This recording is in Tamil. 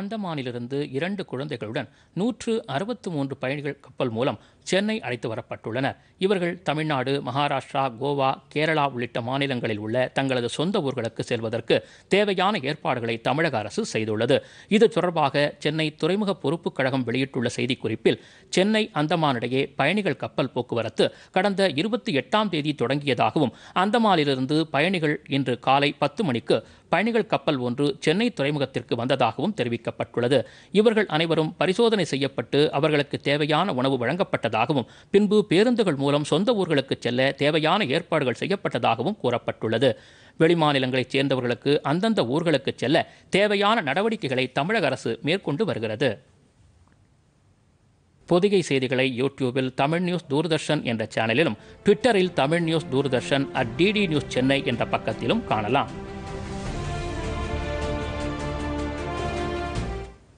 அந்தமானிலிருந்து இரண்டு குழந்தைகளுடன் நூற்று அறுபத்து மூன்று பயணிகள் கப்பல் மூலம் சென்னை அழைத்து வரப்பட்டுள்ளனர் இவர்கள் தமிழ்நாடு மகாராஷ்டிரா கோவா கேரளா உள்ளிட்ட மாநிலங்களில் உள்ள தங்களது சொந்த ஊர்களுக்கு செல்வதற்கு தேவையான ஏற்பாடுகளை தமிழக அரசு செய்துள்ளது இது தொடர்பாக சென்னை துறைமுக பொறுப்பு கழகம் வெளியிட்டுள்ள செய்திக்குறிப்பில் சென்னை அந்தமானிடையே பயணிகள் கப்பல் போக்குவரத்து கடந்த இருபத்தி எட்டாம் தேதி தொடங்கியதாகவும் அந்தமானிலிருந்து பயணிகள் இன்று காலை பத்து மணிக்கு பயணிகள் கப்பல் ஒன்று சென்னை துறைமுகத்திற்கு வந்ததாகவும் தெரிவிக்கப்பட்டுள்ளது இவர்கள் அனைவரும் பரிசோதனை செய்யப்பட்டு அவர்களுக்கு தேவையான உணவு வழங்கப்பட்டது செய்யப்பட்டதாகவும் பின்பு பேருந்துகள் மூலம் சொந்த ஊர்களுக்கு செல்ல தேவையான ஏற்பாடுகள் செய்யப்பட்டதாகவும் கூறப்பட்டுள்ளது வெளிமாநிலங்களைச் சேர்ந்தவர்களுக்கு அந்தந்த ஊர்களுக்கு செல்ல தேவையான நடவடிக்கைகளை தமிழக அரசு மேற்கொண்டு வருகிறது பொதிகை செய்திகளை யூடியூபில் தமிழ் நியூஸ் தூர்தர்ஷன் என்ற சேனலிலும் ட்விட்டரில் Tamil news Doordarshan at DD news Chennai என்ற பக்கத்திலும் காணலாம்